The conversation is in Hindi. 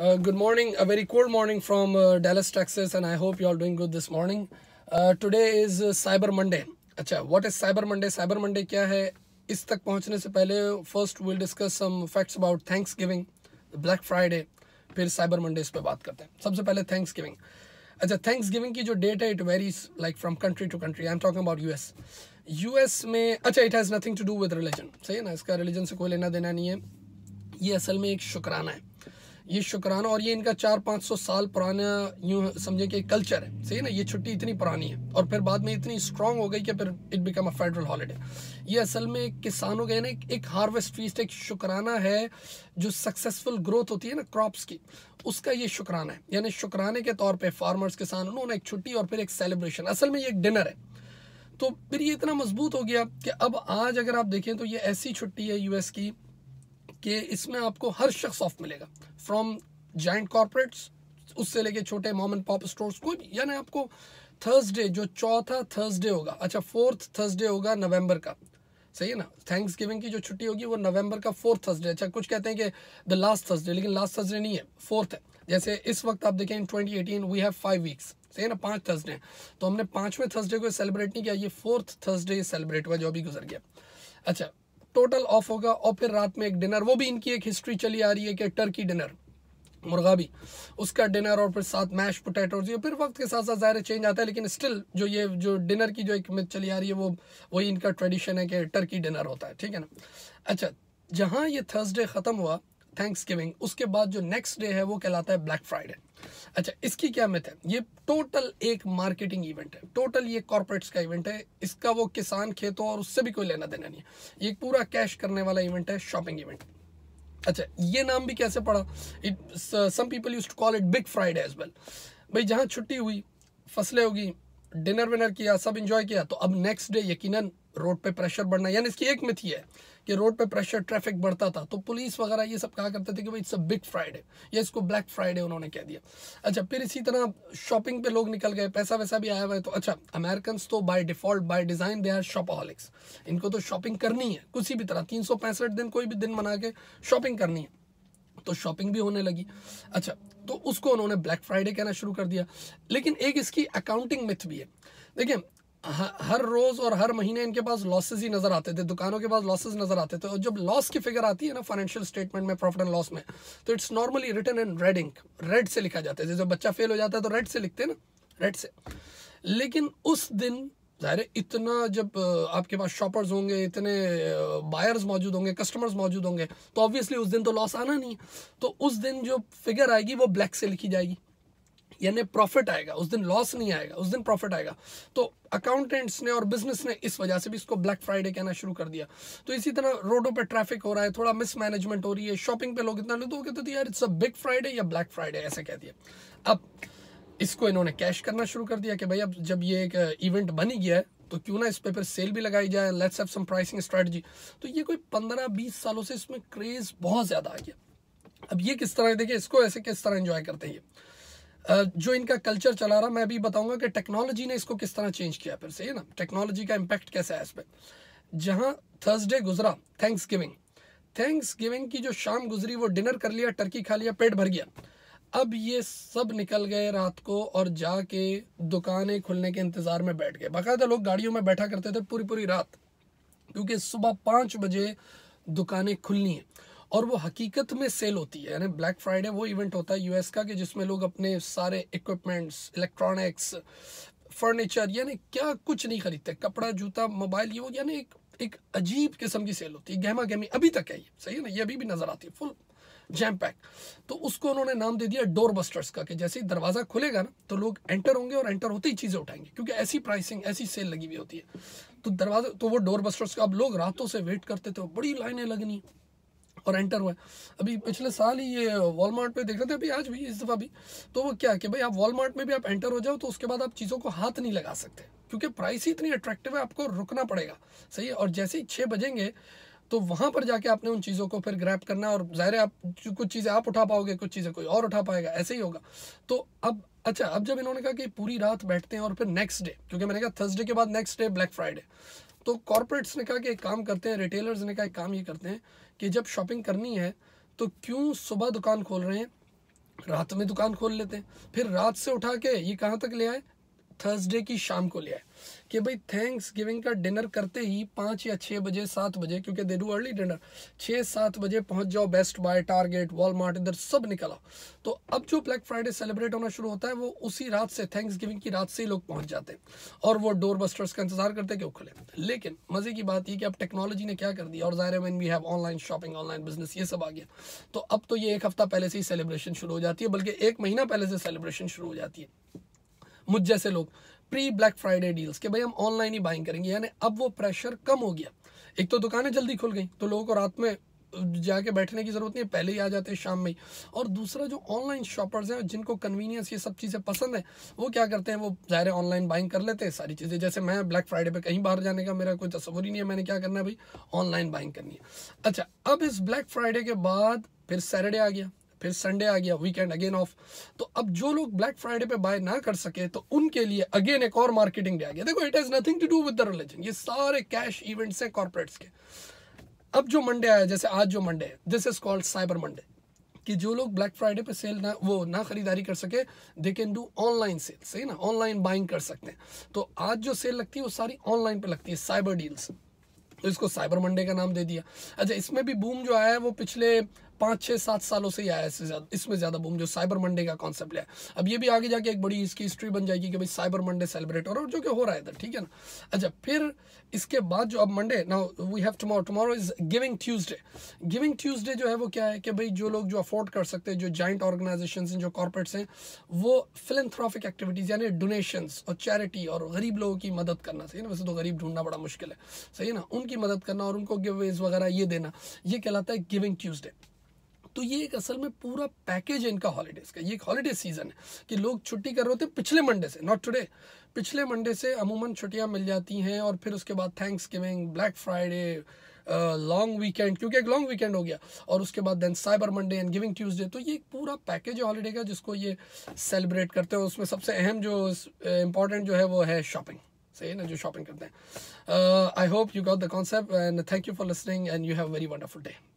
Uh, good morning, a very cold morning from uh, Dallas, Texas, and I hope you all doing good this morning. Uh, today is Cyber Monday. अच्छा what is Cyber Monday? Cyber Monday क्या है इस तक पहुंचने से पहले first we'll discuss some facts about Thanksgiving, Black Friday, फिर Cyber Monday इस पर बात करते हैं सबसे पहले Thanksgiving. अच्छा Thanksgiving की जो डेट है it varies like from country to country I am talking about US US में अच्छा it has nothing to do with religion सही है ना इसका रिलीजन से कोई लेना देना नहीं है ये असल में एक शुक्राना है ये शुक्राना और ये इनका चार पाँच सौ साल पुराना यूँ समझे कि कल्चर है सही ना ये छुट्टी इतनी पुरानी है और फिर बाद में इतनी स्ट्रांग हो गई कि फिर it become a federal holiday ये असल में किसानों का ना एक हार्वेस्ट फीस्ट एक शुक्राना है जो सक्सेसफुल ग्रोथ होती है ना क्रॉप्स की उसका ये शुक्राना है यानी शुक्राने के तौर पर फार्मर्स किसान उन्होंने एक छुट्टी और फिर एक सेलिब्रेशन असल में ये एक डिनर है तो फिर ये इतना मजबूत हो गया कि अब आज अगर आप देखें तो ये ऐसी छुट्टी है यूएस की कि इसमें आपको हर शख्स ऑफ मिलेगा फ्रॉम जॉइंट कॉरपोरेट्स उससे लेके छोटे मॉम एंड पॉप स्टोर्स कोई भी यानी आपको थर्सडे जो चौथा थर्सडे होगा अच्छा फोर्थ थर्सडे होगा नवंबर का सही है ना थैंक्स गिविंग की जो छुट्टी होगी वो नवंबर का फोर्थ थर्सडे अच्छा कुछ कहते हैं कि द लास्ट थर्सडे लेकिन लास्ट थर्सडे नहीं है फोर्थ है जैसे इस वक्त आप देखें in eighteen we have five weeks सही है ना पांच थर्सडे तो हमने पांचवें थर्सडे को सेलिब्रेट नहीं किया ये फोर्थ थर्सडे सेलिब्रेट हुआ जो अभी गुजर गया अच्छा टोटल ऑफ होगा और फिर रात में एक डिनर वो भी इनकी एक हिस्ट्री चली आ रही है कि टर्की डिनर मुर्गा भी उसका डिनर और फिर साथ मैश पोटैटोज ये फिर वक्त के साथ साथ ज़ाहिर चेंज आता है लेकिन स्टिल जो ये जो डिनर की जो एक मिथ चली आ रही है वो वही इनका ट्रेडिशन है कि टर्की डिनर होता है ठीक है ना अच्छा जहाँ ये थर्सडे ख़त्म हुआ थैंक्सगिविंग उसके बाद जो नेक्स्ट डे है वो कहलाता है ब्लैक फ्राइडे अच्छा इसकी क्या मिथ है ये टोटल एक मार्केटिंग इवेंट है टोटल ये कॉर्पोरेट्स का इवेंट है इसका वो किसान खेतों और उससे भी कोई लेना देना नहीं है ये पूरा कैश करने वाला इवेंट है शॉपिंग इवेंट अच्छा ये नाम भी कैसे पड़ा it some people use to call it big Friday as well भाई जहाँ छुट्टी हुई फसलें होगी डिनर विनर किया सब इंजॉय किया तो अब नेक्स्ट डे यकीनन रोड पे प्रेशर बढ़ना यानी इसकी एक मिथ ये है कि रोड पे प्रेशर ट्रैफिक बढ़ता था तो पुलिस वगैरह ये सब कहा करते थे कि भाई इट्स अ बिग फ्राइडे या इसको ब्लैक फ्राइडे उन्होंने कह दिया अच्छा फिर इसी तरह शॉपिंग पे लोग निकल गए पैसा वैसा भी आया हुआ है तो अच्छा अमेरिकन तो by default by design they are shopaholics इनको तो शॉपिंग करनी है किसी भी तरह तीन दिन कोई भी दिन मना के शॉपिंग करनी है तो शॉपिंग भी होने लगी अच्छा तो उसको उन्होंने ब्लैक फ्राइडे कहना शुरू कर दिया लेकिन एक इसकी अकाउंटिंग मिथ भी है देखिए हर रोज़ और हर महीने इनके पास लॉसेज ही नज़र आते थे दुकानों के पास लॉसेज नज़र आते थे और जब लॉस की फिगर आती है ना फाइनेंशियल स्टेटमेंट में प्रॉफिट एंड लॉस में तो it's normally return in red ink red से लिखा जाता है जैसे बच्चा फेल हो जाता है तो रेड से लिखते हैं ना रेड से लेकिन उस दिन ज़ाहिर इतना जब आपके पास शॉपर्स होंगे इतने बायर्स मौजूद होंगे कस्टमर्स मौजूद होंगे तो ऑब्वियसली उस दिन तो लॉस आना नहीं तो उस दिन जो फिगर आएगी वो ब्लैक से लिखी जाएगी यानी प्रॉफिट आएगा उस दिन लॉस नहीं आएगा उस दिन प्रॉफिट आएगा तो अकाउंटेंट्स ने और बिजनेस ने इस वजह से भी इसको ब्लैक फ्राइडे कहना शुरू कर दिया तो इसी तरह रोडों पर ट्रैफिक हो रहा है थोड़ा मिसमैनेजमेंट हो रही है शॉपिंग पे लोग इतना नहीं तो वो कहते थे यार इट्स अ बिग फ्राइडे या ब्लैक फ्राइडे ऐसे कह दिया अब इसको इन्होंने कैश करना शुरू कर दिया कि भाई अब जब ये एक इवेंट बन ही गया है तो क्यों ना इस पे फिर सेल भी लगाई जाए let's have some pricing strategy तो ये कोई पंद्रह बीस सालों से इसमें क्रेज़ बहुत ज़्यादा आ गया अब ये किस तरह देखिए इसको ऐसे किस तरह एंजॉय करते हैं ये जो इनका कल्चर चला रहा मैं अभी बताऊंगा कि टेक्नोलॉजी ने इसको किस तरह चेंज किया फिर से है ना टेक्नोलॉजी का इम्पैक्ट कैसा है इस पर जहाँ थर्सडे गुजरा थैंक्स गिविंग थैंक्स गिविंग की जो शाम गुजरी वो डिनर कर लिया टर्की खा लिया पेट भर गया अब ये सब निकल गए रात को और जाके दुकानें खुलने के इंतज़ार में बैठ गए बाकायदा लोग गाड़ियों में बैठा करते थे पूरी पूरी रात क्योंकि सुबह पाँच बजे दुकानें खुलनी हैं और वो हकीकत में सेल होती है यानी ब्लैक फ्राइडे वो इवेंट होता है यूएस का कि जिसमें लोग अपने सारे इक्विपमेंट्स इलेक्ट्रॉनिक्स फर्नीचर यानी क्या कुछ नहीं खरीदते कपड़ा जूता मोबाइल ये यानी एक एक अजीब किस्म की सेल होती है गहमा गहमी अभी तक है ये सही है ना ये अभी भी नज़र आती है फुल जैम पैक तो उसको उन्होंने नाम दे दिया डोर बस्टर्स का कि जैसे ही दरवाज़ा खुलेगा ना तो लोग एंटर होंगे और एंटर होते ही चीज़ें उठाएंगे क्योंकि ऐसी प्राइसिंग ऐसी सेल लगी हुई होती है तो दरवाज़ा तो वो डोर बस्टर्स का अब लोग रातों से वेट करते थे बड़ी लाइनें लगनी और एंटर हुआ है अभी पिछले साल ही ये वॉलमार्ट पे देख रहे थे अभी आज भी इस दफ़ा भी तो वो क्या है कि भाई आप वॉलमार्ट में भी आप एंटर हो जाओ तो उसके बाद आप चीज़ों को हाथ नहीं लगा सकते क्योंकि प्राइस ही इतनी अट्रैक्टिव है आपको रुकना पड़ेगा सही है और जैसे ही छः बजेंगे तो वहाँ पर जाके आपने उन चीज़ों को फिर ग्रैप करना और ज़ाहिर है आप कुछ चीज़ें आप उठा पाओगे कुछ चीज़ें कोई और उठा पाएगा ऐसे ही होगा तो अब अच्छा अब जब इन्होंने कहा कि पूरी रात बैठते हैं और फिर नेक्स्ट डे क्योंकि मैंने कहा थर्सडे के बाद नेक्स्ट डे ब्लैक फ्राइडे तो कॉरपोरेट्स ने कहा कि एक काम करते हैं रिटेलर्स ने कहा एक काम ये करते हैं कि जब शॉपिंग करनी है तो क्यों सुबह दुकान खोल रहे हैं रात में दुकान खोल लेते हैं फिर रात से उठा के ये कहाँ तक ले आए थर्सडे की शाम को लिया है कि भाई थैंक्स गिविंग का डिनर करते ही पाँच या छः बजे सात बजे क्योंकि दे डू अर्ली डिनर छः सात बजे पहुंच जाओ बेस्ट बाय टारगेट वॉलमार्ट इधर सब निकल आओ तो अब जो ब्लैक फ्राइडे सेलिब्रेट होना शुरू होता है वो उसी रात से थैंक्स गिविंग की रात से ही लोग पहुँच जाते हैं और वो डोर बस्टर्स का इंतजार करते कि वो खुले लेकिन मज़े की बात यह कि अब टेक्नोलॉजी ने क्या कर दिया और ज़ाहिर man we have online shopping online business ये सब आ गया तो अब तो ये एक हफ़्ता पहले से ही सेलिब्रेशन शुरू हो जाती है बल्कि एक महीना पहले से सेलिब्रेशन शुरू हो जाती है मुझ जैसे लोग प्री ब्लैक फ्राइडे डील्स के भाई हम ऑनलाइन ही बाइंग करेंगे यानी अब वो प्रेशर कम हो गया एक तो दुकानें जल्दी खुल गई तो लोगों को रात में जाके बैठने की ज़रूरत नहीं है पहले ही आ जाते हैं शाम में ही और दूसरा जो ऑनलाइन शॉपर्स हैं जिनको कन्वीनियंस ये सब चीज़ें पसंद है वो क्या करते हैं वो ज़ाहिर ऑनलाइन बाइंग कर लेते हैं सारी चीज़ें जैसे मैं ब्लैक फ्राइडे पे कहीं बाहर जाने का मेरा कोई तस्वर ही नहीं है मैंने क्या करना है भाई ऑनलाइन बाइंग करनी है अच्छा अब इस ब्लैक फ्राइडे के बाद फिर सैटरडे आ गया फिर संडे आ गया वीकेंड अगेन ऑफ तो अब जो लोग ब्लैक फ्राइडे पे बाय ना कर सके तो उनके लिए अगेन एक और मार्केटिंग डे आ गया देखो it has nothing to do with the religion ये सारे कैश इवेंट्स हैं कॉर्पोरेट्स के अब जो मंडे आया जैसे आज जो मंडे है this is called cyber Monday कि जो लोग ब्लैक फ्राइडे पे सेल ना वो ना खरीदारी कर सके they can do online sale सही ना ऑनलाइन बाइंग कर सकते हैं तो आज जो सेल लगती है वो सारी ऑनलाइन पे लगती है साइबर डील्स तो इसको साइबर मंडे का नाम दे दिया अच्छा इसमें भी बूम जो आया है वो पिछले पाँच छः सात सालों से ही आया इससे ज्यादा इसमें ज़्यादा बूम जो साइबर मंडे का कॉन्सेप्ट है अब ये भी आगे जाके एक बड़ी इसकी हिस्ट्री बन जाएगी कि भाई साइबर मंडे सेलिब्रेट हो रहा है जो कि हो रहा है इधर ठीक है ना अच्छा फिर इसके बाद जो अब मंडे ना we have tomorrow tomorrow is giving Tuesday giving Tuesday जो है वो क्या है कि भाई जो लोग जो अफोर्ड कर सकते हैं जो जॉइंट ऑर्गेनाइजेशन हैं जो कॉरपोरेट्स हैं वो फिलेंथ्रॉफिक एक्टिविटीज़ यानी डोनेशंस और चैरिटी और गरीब लोगों की मदद करना सही ना वैसे तो गरीब ढूंढना बड़ा मुश्किल है सही है ना उनकी मदद करना और उनको गिव वगैरह ये देना ये कहलाता है गिविंग ट्यूजडे तो ये एक असल में पूरा पैकेज है इनका हॉलीडेज का ये एक हॉलीडे सीज़न है कि लोग छुट्टी कर रहे होते पिछले मंडे से नॉट टुडे पिछले मंडे से अमूमन छुट्टियाँ मिल जाती हैं और फिर उसके बाद Thanksgiving black Friday long weekend क्योंकि एक लॉन्ग वीकेंड हो गया और उसके बाद then cyber Monday and giving Tuesday तो ये एक पूरा पैकेज है हॉलीडे का जिसको ये सेलिब्रेट करते हैं उसमें सबसे अहम जो इंपॉर्टेंट uh, जो है वो है शॉपिंग सही ना जो शॉपिंग करते हैं I hope you got the concept and thank you for listening and you have very wonderful day